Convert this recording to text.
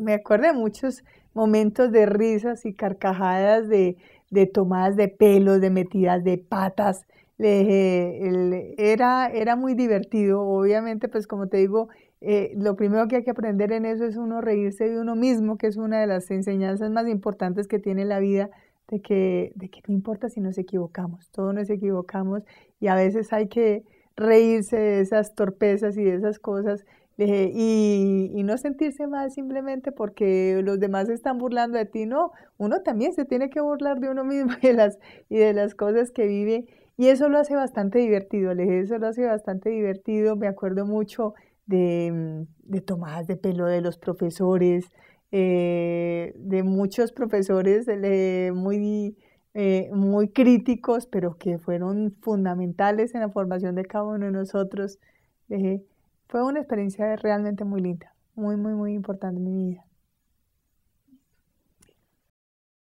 me acuerdo de muchos momentos de risas y carcajadas, de, tomadas de pelos, de metidas de patas. era, era muy divertido, obviamente, pues como te digo, eh, lo primero que hay que aprender en eso es uno reírse de uno mismo, que es una de las enseñanzas más importantes que tiene la vida, de que, de que no importa si nos equivocamos, todos nos equivocamos y a veces hay que reírse de esas torpezas y de esas cosas eh, y, no sentirse mal simplemente porque los demás están burlando de ti, no, uno también se tiene que burlar de uno mismo y de las, y de las cosas que vive y eso lo hace bastante divertido, eso lo hace bastante divertido, me acuerdo mucho de, mm, de tomadas de pelo de los profesores, eh, de muchos profesores eh, muy, muy críticos, pero que fueron fundamentales en la formación de cada uno de nosotros. Fue una experiencia realmente muy linda, muy, muy, muy importante en mi vida.